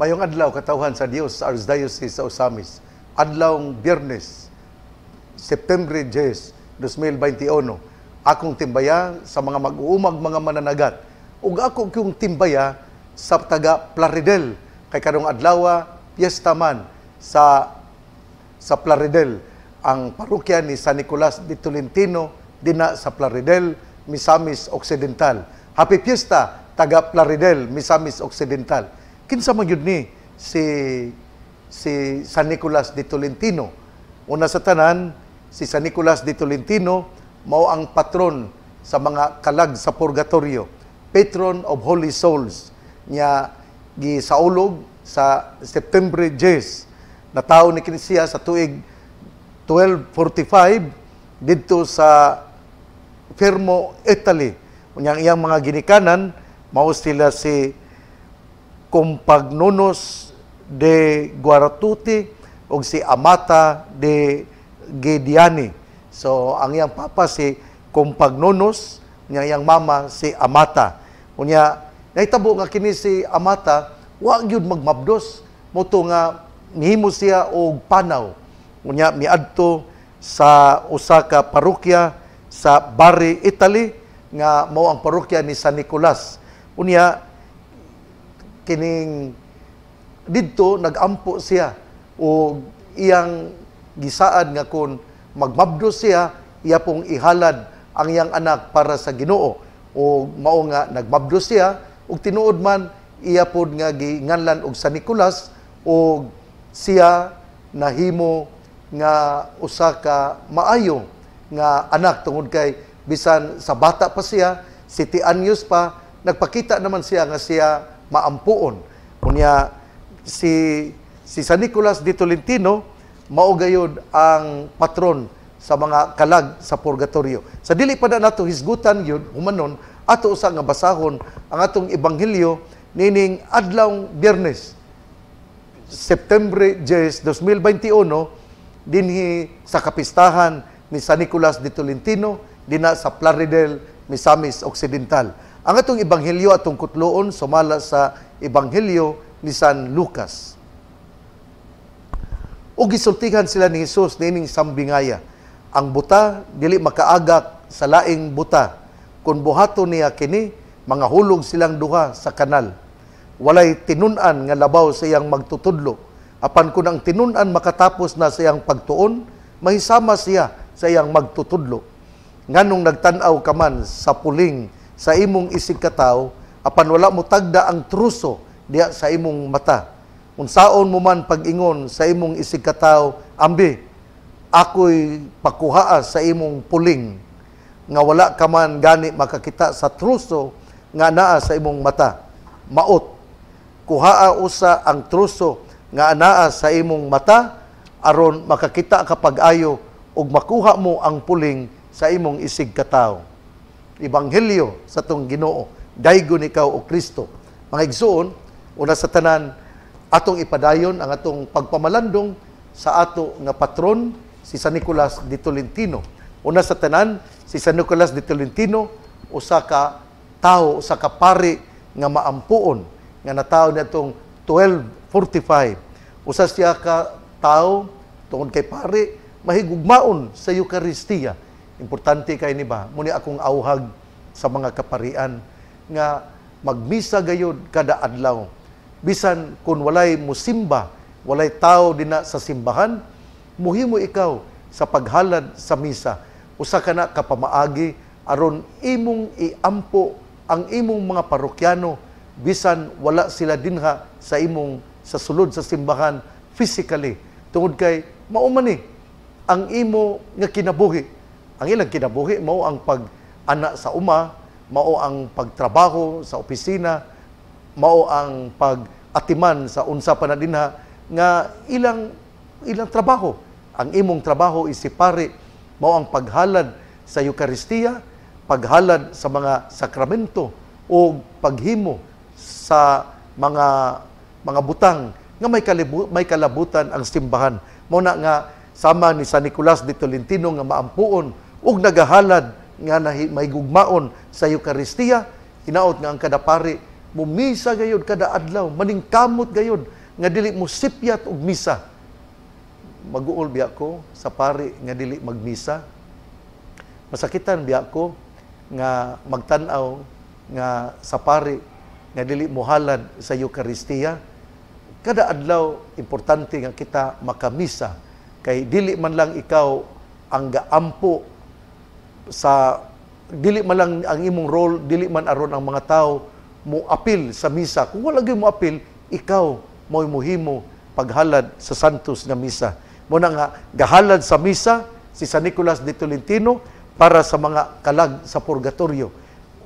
Mayong adlaw katauhan sa Dios sa Archdiocese sa Osamis. Adlawng Biyernes, September 10, 2021. Akong timbaya sa mga mag-uumag mga mananagat. Ug ako kong timbaya sa taga Plaridel kay karong adlaw piyesta man sa sa Plaridel ang parokya ni San Nicolas de Tolentino dina sa Plaridel, Misamis Occidental. Happy Fiesta, taga Plaridel, Misamis Occidental. Kinsa man yun ni si, si San Nicolas de Tolentino. Una sa tanan, si San Nicolas de Tolentino mao ang patron sa mga kalag sa purgatorio, patron of holy souls niya gisaulog sa September 10 na taon ni Kinsiya sa tuig 1245 dito sa Fermo, Italy. Unyang iyang mga ginikanan, mao sila si kung de Guaratuti o si Amata de Gediani. So, ang iyang papa si Kumpagnunos, niya iyang mama si Amata. Unya, naitabo nga kini si Amata, wa gyud magmabdos moto nga mihimo siya og panaw. Unya miadto sa usa ka parokya sa Bari, Italy nga mao ang parokya ni San Nicolas. Unya kining didto nagampo siya o iyang gisaad nga kun magmabdo siya iya pong ihalad ang iyang anak para sa Ginoo o mao nga nagmabdo siya ug tinuod man iya pod nga ginganlan og San Nicolas o siya nahimo nga usa ka maayo nga anak tungod kay bisan sa bata pa siya si Tianyos pa nagpakita naman siya nga siya maampuon. Kunya si si San Nicolas de Tolentino mao gayud ang patron sa mga kalag sa purgatorio. Sa dili pa na nato hisgutan yun, humanon, ato usa nga basahon ang atong ebanghelyo nining adlaw Biyernes, September 10, 2021, dinhi sa kapistahan ni San Nicolas de Tolentino, dina sa Plaridel, Misamis Occidental. Ang itong ebanghelyo at kutloon sumala sa ebanghelyo ni San Lucas. O gisultihan sila ni Jesus nining sambingaya. Ang buta dili makaagak sa laing buta. Kun buhato niya kini mga hulog silang duha sa kanal. Walay tinunan nga labaw sa iyang magtutudlo. Apan kun ang tinunan makatapos na sa iyang pagtuon, mahisama siya sa iyang magtutudlo. Nganong nagtanaw ka man sa puling sa imong isig kataw apan wala mo tagda ang truso diha sa imong mata unsaon mo man pag-ingon sa imong isig kataw ambi ako'y pakuhaa sa imong puling nga wala ka man gani makakita sa truso nga naa sa imong mata maot kuhaa usa ang truso nga naa sa imong mata aron makakita ka pag-ayo ug makuha mo ang puling sa imong isig kataw Ebanghelyo sa tong Ginoo, daigon ikaw o Kristo. Mga igsoon, una sa tanan, atong ipadayon ang atong pagpamalandong sa ato nga patron, si San Nicolas de Tolentino. Una sa tanan, si San Nicolas de Tolentino, usa ka tao, usa ka pari nga maampuon, nga natawo na 1245. Usa siya ka tao, tungod kay pari, mahigugmaon sa Eucharistia Importante kay ni ba? Muni akong auhag sa mga kaparian nga magmisa gayud kada adlaw. Bisan kun walay musimba, walay tao dina sa simbahan, muhimo ikaw sa paghalad sa misa. Usa ka na kapamaagi aron imong iampo ang imong mga parokyano bisan wala sila dinha sa imong sa sulod sa simbahan physically tungod kay mauman ni ang imo nga kinabuhi ang ilang kinabuhi mao ang pag-ana sa uma, mao ang pagtrabaho sa opisina, mao ang pag-atiman sa unsa pa na dinha nga ilang ilang trabaho. Ang imong trabaho isipari mao ang paghalad sa Eukaristiya, paghalad sa mga sakramento o paghimo sa mga mga butang nga may kalibu, may kalabutan ang simbahan. Mao na nga sama ni San Nicolas de Tolentino nga maampuon ug nagahalad nga may gugmaon sa Eukaristiya, inaot nga ang kada pari mumisa gayud kada adlaw, maningkamot gayud nga dili mo sipyat og misa. Maguol biya ko sa pari nga dili magmisa. Masakitan biya ko nga magtan-aw nga sa pari nga dili muhalad sa Eukaristiya. Kada adlaw importante nga kita makamisa kay dili man lang ikaw ang gaampo sa dili man lang ang imong role, dili man aron ang mga tao mo apil sa misa. Kung wala gyud mo apil, ikaw mo muhimo paghalad sa santos nga misa. Mo na nga gahalad sa misa si San Nicolas de Tolentino para sa mga kalag sa purgatorio.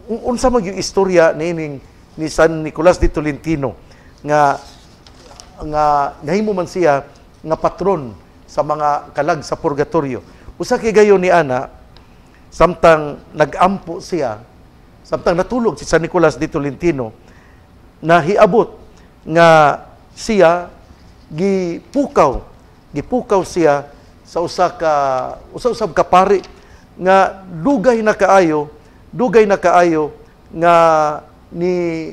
Unsa man yung istorya nining ni San Nicolas de Tolentino nga nga nahimo man siya nga patron sa mga kalag sa purgatorio. Usa kay gayon ni ana samtang nagampo siya, samtang natulog si San Nicolas de Tolentino, na hiabot nga siya gipukaw, gipukaw siya sa usa ka usa usab ka pari nga dugay na kaayo, dugay na kaayo nga ni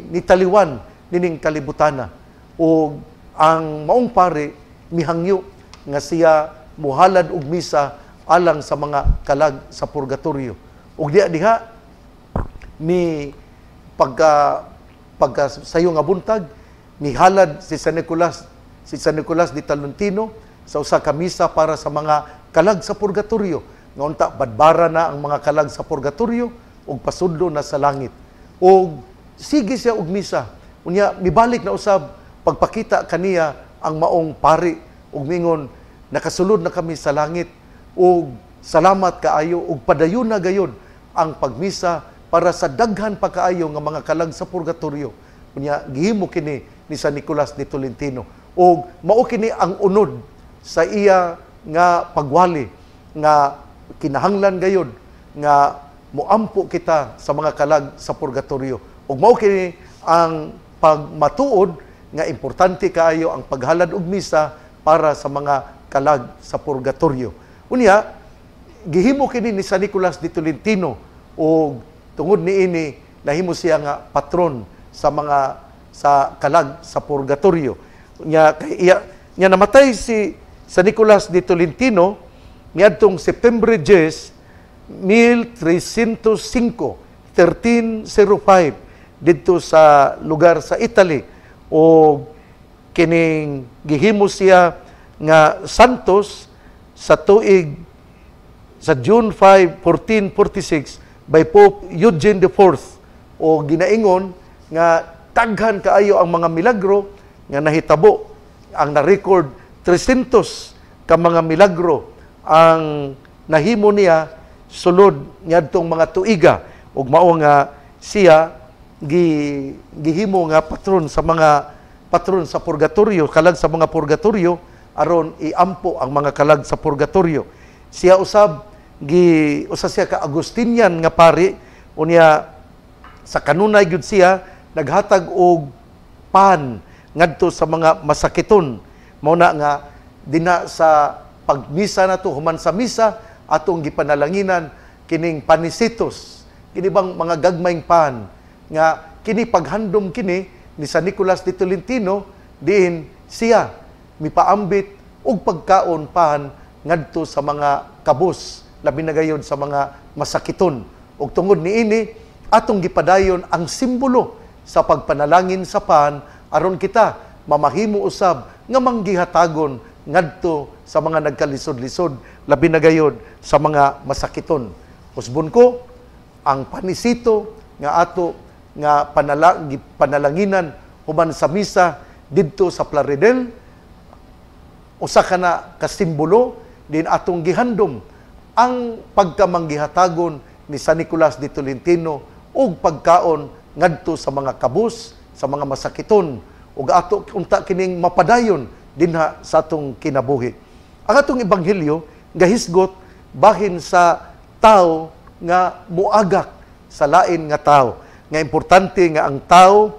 nitaliwan nining kalibutana o ang maong pare mihangyo nga siya muhalad og misa alang sa mga kalag sa purgatorio. Ug diha diha ni pagka pagka sayo nga buntag ni halad si San Nicolas si San Nicolas di Talentino sa usa kamisa para sa mga kalag sa purgatorio. ta, badbara na ang mga kalag sa purgatorio ug pasudlo na sa langit. Ug sige siya og misa. Unya mibalik na usab pagpakita kaniya ang maong pari ug mingon nakasulod na kami sa langit ug salamat kaayo ug padayon na gayon ang pagmisa para sa daghan pa kaayo nga mga kalag sa purgatorio. Kunya, gihimo kini ni San Nicolas de Tolentino ug mao kini ang unod sa iya nga pagwali nga kinahanglan gayon nga muampo kita sa mga kalag sa purgatorio. Ug mao ang pagmatuod nga importante kaayo ang paghalad og misa para sa mga kalag sa purgatorio. Unya, gihimo kini ni San Nicolas de Tolentino o tungod ni ini lahimo siya nga patron sa mga sa kalag sa purgatorio. Nya kay iya nya namatay si San Nicolas de Tolentino niadtong September 10, 1305, 1305 didto sa lugar sa Italy o kining gihimo siya nga santos sa tuig sa June 5, 1446 by Pope Eugene IV o ginaingon nga taghan kaayo ang mga milagro nga nahitabo ang na-record 300 ka mga milagro ang nahimo niya sulod niadtong mga tuiga ug mao nga siya gi gihimo nga patron sa mga patron sa purgatorio kalag sa mga purgatorio aron iampo ang mga kalag sa purgatorio. Siya usab gi usa siya ka Agustinian nga pari unya sa kanunay gyud siya naghatag og pan ngadto sa mga masakiton mao na nga dina sa pagmisa nato human sa misa atong gipanalanginan kining panisitos kini bang mga gagmayng pan nga kini paghandom kini ni San Nicolas de Tolentino diin siya mipaambit og pagkaon pan ngadto sa mga kabus labi na gayod sa mga masakiton ug tungod niini atong gipadayon ang simbolo sa pagpanalangin sa pan aron kita mamahimo usab nga manggihatagon ngadto sa mga nagkalisod-lisod labi na gayod sa mga masakiton usbon ko ang panisito nga ato nga panala, panalanginan human sa misa didto sa Plaridel usa ka na kasimbolo din atong gihandom ang pagkamanggihatagon ni San Nicolas de Tolentino ug pagkaon ngadto sa mga kabus, sa mga masakiton ug ato unta kining mapadayon dinha sa atong kinabuhi. Ang atong ebanghelyo gahisgot bahin sa tao nga muagak sa lain nga tao. Nga importante nga ang tao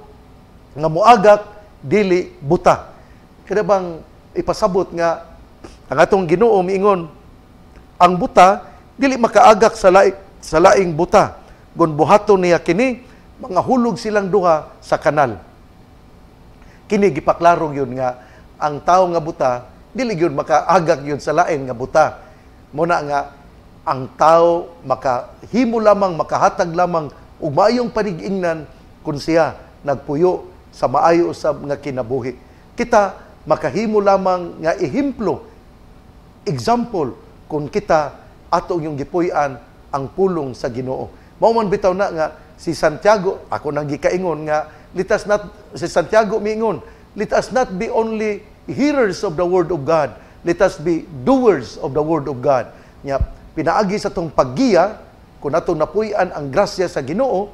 nga muagak dili buta. Kada bang ipasabot nga ang atong Ginoo miingon ang buta dili makaagak sa laing, sa laing buta gon buhaton niya kini mga hulog silang duha sa kanal kini gipaklaro gyud nga ang tawo nga buta dili gyud makaagak gyud sa lain nga buta muna nga ang tao makahimo lamang makahatag lamang og maayong panig-ingnan kun siya nagpuyo sa maayo usab nga kinabuhi kita makahimo lamang nga ehimplo, example, kung kita ato yung gipuy-an ang pulong sa ginoo. Mauman bitaw na nga si Santiago, ako nang gikaingon nga, let us not, si Santiago miingon, let us not be only hearers of the Word of God, let us be doers of the Word of God. Nga, pinaagi sa tong paggiya, kung ato napuy-an ang grasya sa ginoo,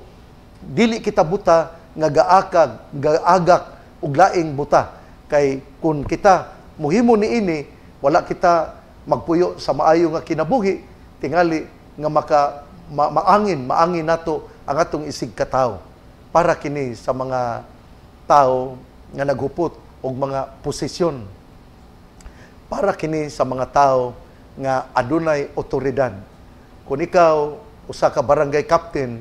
dili kita buta nga gaakag, gaagak, uglaing buta Kay kun kita muhimo ni ini, wala kita magpuyo sa maayo nga kinabuhi, tingali nga maka ma, maangin, maangin nato ang atong isig katao para kini sa mga tao nga naghupot og mga posisyon. Para kini sa mga tao nga adunay otoridad. kun ikaw usa ka barangay captain,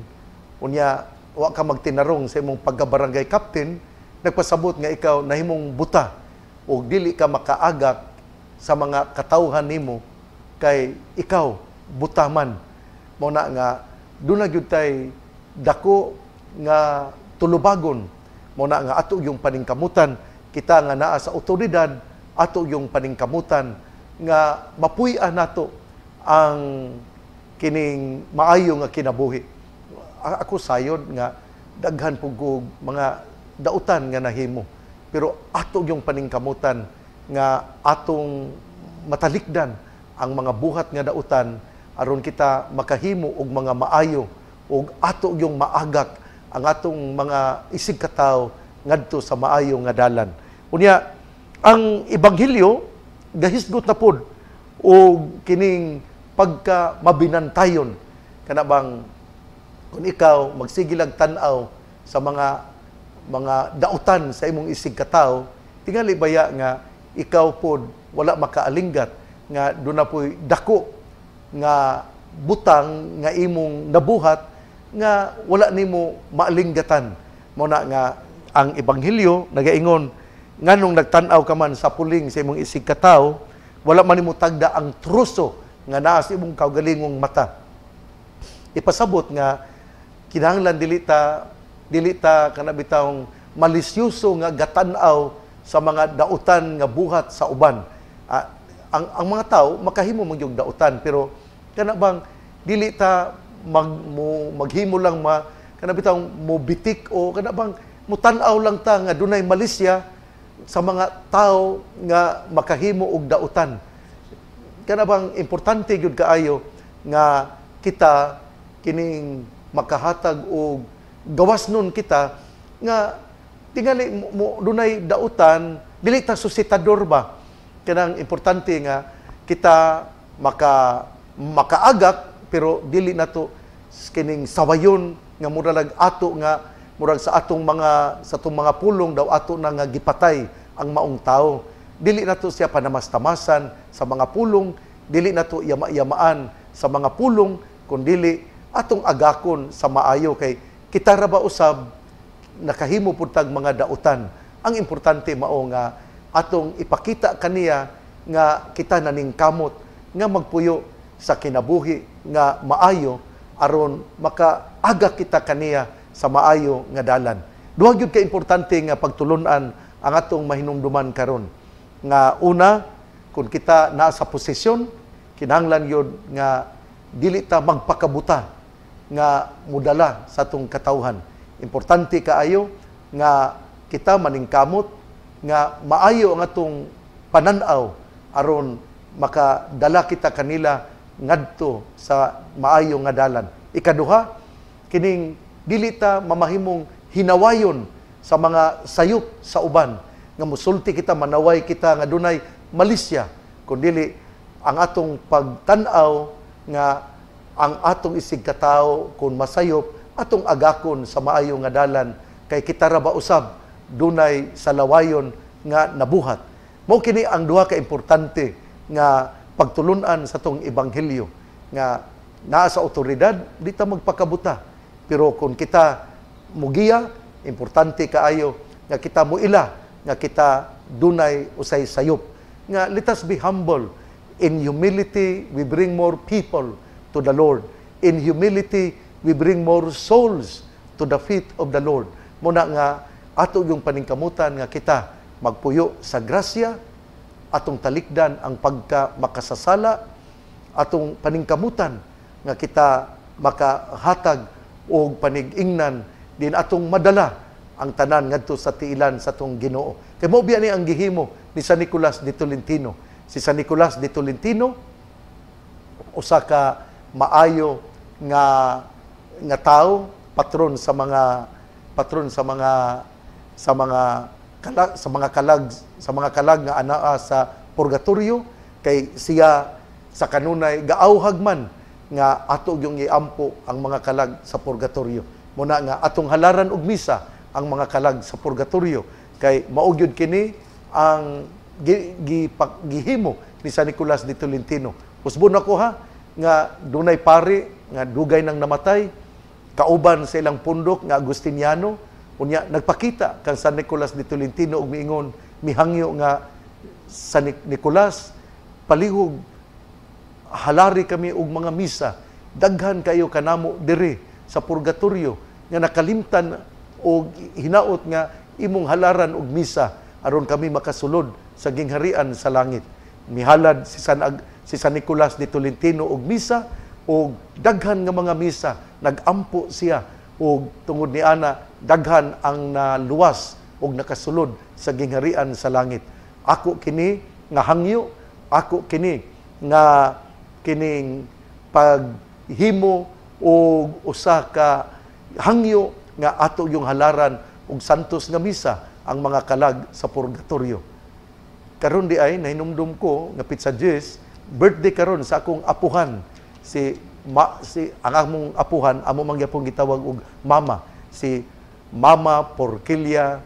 unya wa ka magtinarong sa imong pagka barangay captain, nagpasabot nga ikaw nahimong buta o dili ka makaagak sa mga katawhan nimo kay ikaw buta man mo na nga duna na gyud tay dako nga tulubagon mo na nga ato yung paningkamutan kita nga naa sa otoridad ato yung paningkamutan nga mapuy-an nato ang kining maayo nga kinabuhi ako sayon nga daghan pugog mga dautan nga nahimo. Pero ato yung paningkamutan nga atong matalikdan ang mga buhat nga dautan aron kita makahimo og mga maayo og ato yung maagak ang atong mga isig kataw ngadto sa maayo nga dalan. Unya ang ebanghelyo gahisgot na pod o kining pagka mabinantayon kana bang kung ikaw magsigilag tan-aw sa mga mga dautan sa imong isig kataw, tingali baya nga ikaw pod wala makaalinggat nga do na po'y dako nga butang nga imong nabuhat nga wala nimo maalinggatan mo na nga ang ebanghelyo nagaingon nganong nagtan-aw ka man sa puling sa imong isig kataw wala man nimo tagda ang truso nga naa sa imong kaugalingong mata ipasabot nga kinahanglan dilita dili ta kana bitawong malisyoso nga gatanaw sa mga dautan nga buhat sa uban. Uh, ang, ang mga tao makahimo man yung dautan pero kana bang dili ta mag mo, maghimo lang ma kana bitawong mo bitik o kana bang mutanaw lang ta nga dunay malisya sa mga tao nga makahimo og dautan. Kana bang importante gyud kaayo nga kita kining makahatag og gawas nun kita nga tingali mo, mo dunay dautan dili ta susitador ba kanang importante nga kita maka makaagak pero dili nato kining sawayon nga mura ato nga murag sa atong mga sa atong mga pulong daw ato na nga gipatay ang maong tao dili nato siya panamastamasan sa mga pulong dili nato yama-yamaan sa mga pulong kun dili atong agakon sa maayo kay Kita ra ba usab nakahimo pud tag mga dautan. Ang importante mao nga atong ipakita kaniya nga kita naning kamot nga magpuyo sa kinabuhi nga maayo aron makaaga kita kaniya sa maayo nga dalan. Duha gyud ka importante nga pagtulunan ang atong mahinumduman karon. Nga una, kun kita naa sa posisyon, kinahanglan gyud nga dili ta magpakabuta nga mudala sa atong katauhan. Importante kaayo nga kita maningkamot nga maayo ang atong pananaw aron makadala kita kanila ngadto sa maayo nga dalan. Ikaduha, kining dili ta mamahimong hinawayon sa mga sayop sa uban nga musulti kita manaway kita nga dunay malisya kun dili ang atong pagtan-aw nga ang atong isigkatao kung masayop atong agakon sa maayo nga dalan kay kita ra ba usab dunay sa lawayon nga nabuhat mo kini ang duha ka importante nga pagtulunan sa tong ebanghelyo nga naa sa otoridad di ta magpakabuta pero kung kita mugiya importante kaayo nga kita muila nga kita dunay usay sayop nga let us be humble in humility we bring more people to the Lord. In humility, we bring more souls to the feet of the Lord. Muna nga, ato yung paningkamutan nga kita magpuyo sa grasya, atong talikdan ang pagka makasasala, atong paningkamutan nga kita makahatag o panigingnan din atong madala ang tanan ngadto sa tiilan sa tong Ginoo. Kay mo ni ang gihimo ni San Nicolas de Tolentino. Si San Nicolas de Tolentino usa ka maayo nga nga tao patron sa mga patron sa mga sa mga kalag, sa mga kalag sa mga kalag nga anaa sa purgatorio kay siya sa kanunay gaawhag man nga ato yung iampo ang mga kalag sa purgatorio muna nga atong halaran og misa ang mga kalag sa purgatorio kay maugyod kini ang gihimo gi, gi, ni San Nicolas de Tolentino usbon ako ha nga dunay pari nga dugay nang namatay kauban sa ilang pundok nga Agustiniano unya nagpakita kang San Nicolas de Tolentino og miingon mihangyo nga San Nicolas palihog halari kami og mga misa daghan kayo kanamo dire sa purgatorio nga nakalimtan og hinaot nga imong halaran og misa aron kami makasulod sa gingharian sa langit mihalad si San Ag- si San Nicolas de Tolentino og misa og daghan nga mga misa nagampo siya og tungod ni ana daghan ang naluwas og nakasulod sa gingharian sa langit ako kini nga hangyo ako kini nga kining paghimo og usa ka hangyo nga ato yung halaran og santos nga misa ang mga kalag sa purgatorio karon di ay nahinumdum ko nga pizza juice birthday karon sa akong apuhan si ma, si ang among apuhan amo man gyapon gitawag og mama si Mama Porquilia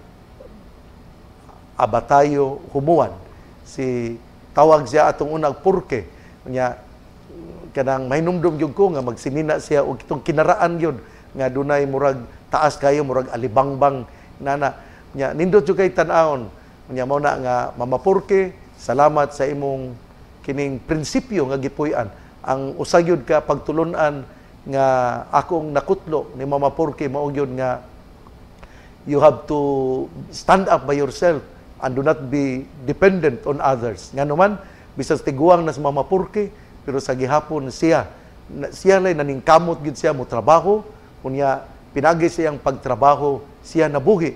Abatayo Humuan si tawag siya atong unang purke nya kanang mahinumdum gyud ko nga magsinina siya og itong kinaraan yun nga dunay murag taas kayo murag alibangbang nana nya nindot jud kay tan-aon nya mao na nga Mama Purke salamat sa imong kining prinsipyo nga gipuy-an ang usagyod ka pagtulunan nga akong nakutlo ni Mama Porky mao gyud nga you have to stand up by yourself and do not be dependent on others nganuman bisag tiguang na si Mama Porky pero sa gihapon siya siya lay naning kamot gyud siya mo trabaho kunya siya ang pagtrabaho siya nabuhi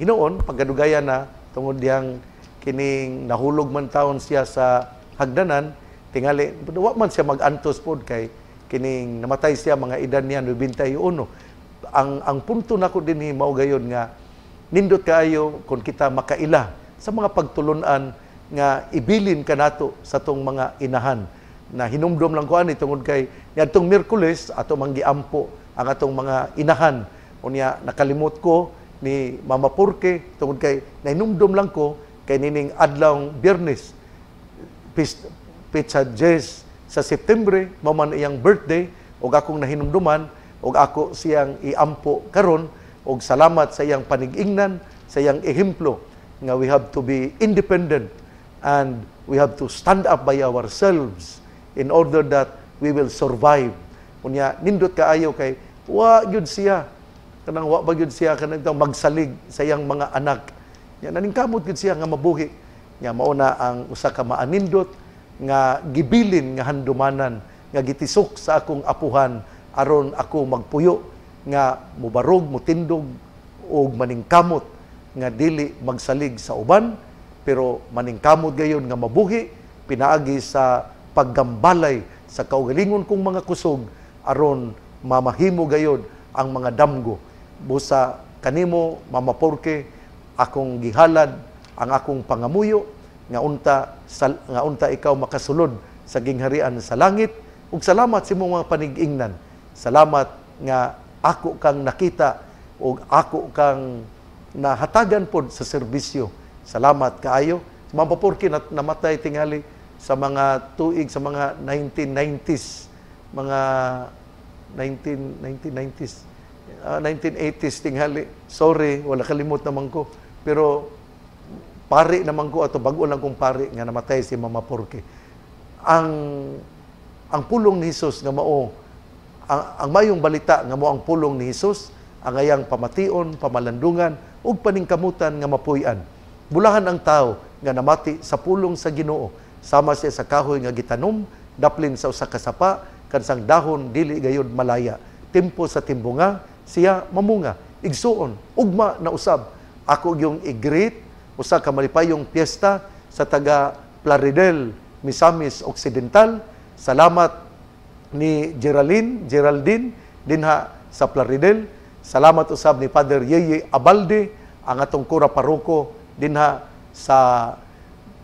hinoon pagkadugayan na tungod diyang kining nahulog man taon siya sa hagdanan tingali wa man siya magantos pod kay kining namatay siya mga edad niya 91 ang ang punto nako dinhi mao gayon nga nindot kaayo kung kita makaila sa mga pagtulunan nga ibilin kanato sa tong mga inahan na hinumdom lang ko ani tungod kay niadtong Miyerkules ato manggiampo ang atong mga inahan unya nakalimot ko ni Mama Purke tungod kay nahinumdom lang ko kay nining adlaw Biyernes pitsa Jess sa September, maman iyang birthday, o akong nahinumduman, o ako siyang iampo karon o salamat sa iyang panigingnan, sa iyang ehemplo, nga we have to be independent and we have to stand up by ourselves in order that we will survive. Kunya, nindot kaayo kay, wa gyud siya. Kanang wa ba gyud siya, kanang magsalig sa iyang mga anak. Yan, naningkamot gyud siya nga mabuhi nga mao na ang usa ka maanindot nga gibilin nga handumanan nga gitisok sa akong apuhan aron ako magpuyo nga mubarog mutindog og maningkamot nga dili magsalig sa uban pero maningkamot gayon nga mabuhi pinaagi sa paggambalay sa kaugalingon kong mga kusog aron mamahimo gayon ang mga damgo busa kanimo mamaporke akong gihalad ang akong pangamuyo nga unta sal, nga unta ikaw makasulod sa gingharian sa langit ug salamat sa imong mga panig-ingnan salamat nga ako kang nakita ug ako kang nahatagan pod sa serbisyo salamat kaayo mapaporki na namatay tingali sa mga tuig sa mga 1990s mga 19, 1990s uh, 1980s tingali sorry wala kalimot naman ko pero pare naman ko ato bago lang kong pare nga namatay si Mama Porke. Ang ang pulong ni Hesus nga mao ang, ang mayong balita nga mao ang pulong ni Hesus ang ayang pamation, pamalandungan ug paningkamutan nga mapuy-an. Bulahan ang tao nga namati sa pulong sa Ginoo sama siya sa kahoy nga gitanom daplin sa usa ka sapa kansang dahon dili gayud malaya. Tempo sa timbunga siya mamunga igsuon ugma na usab ako yung i-greet usa ka malipayong piyesta sa taga Plaridel, Misamis Occidental. Salamat ni Geraldine, Geraldine dinha sa Plaridel. Salamat usab ni Father Yeye Abalde ang atong kura paroko dinha sa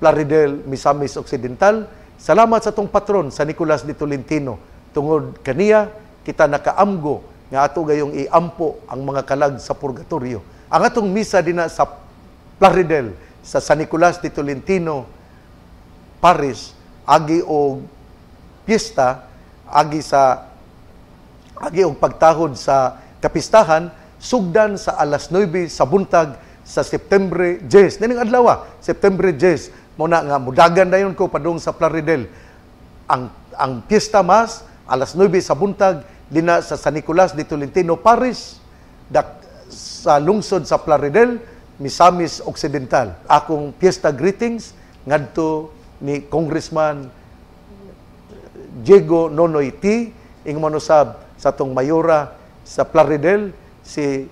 Plaridel, Misamis Occidental. Salamat sa atong patron sa Nicolas de Tolentino tungod kaniya kita nakaamgo nga ato gayong iampo ang mga kalag sa purgatorio. Ang atong misa dinha sa Plaridel sa San Nicolas de Tolentino, Paris, agi og pista, agi sa agi og pagtahod sa kapistahan sugdan sa alas 9 sa buntag sa September 10. Nining adlaw, ah, September 10, mo na nga mudagan dayon ko padung sa Plaridel. Ang ang pista mas alas 9 sa buntag dina sa San Nicolas de Tolentino, Paris, dak, sa lungsod sa Plaridel Misamis Occidental. Akong fiesta greetings ngadto ni Congressman Diego Nonoy T. ing manusab sa tong mayora sa Plaridel si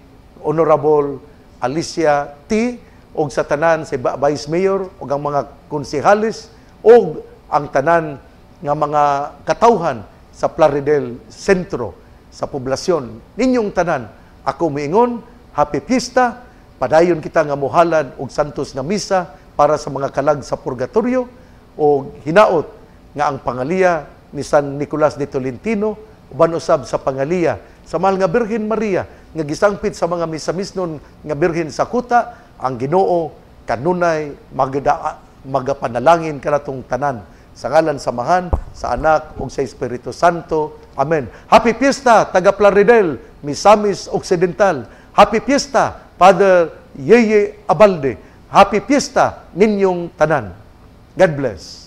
Honorable Alicia T. og sa tanan si Vice Mayor og ang mga konsehalis og ang tanan nga mga katawhan sa Plaridel Sentro sa poblasyon. Ninyong tanan, ako miingon, happy fiesta, Padayon kita nga mohalad og santos nga misa para sa mga kalag sa purgatorio o hinaot nga ang pangaliya ni San Nicolas de Tolentino uban usab sa pangaliya sa mahal nga Birhen Maria nga gisangpit sa mga misa misnon nga birhen sa kuta ang Ginoo kanunay magda magapanalangin kanatong tanan sa ngalan sa samahan sa anak ug sa Espiritu Santo Amen Happy Fiesta taga Plaridel Misamis Occidental Happy Fiesta Father Yeye Abalde, Happy Fiesta ninyong tanan. God bless.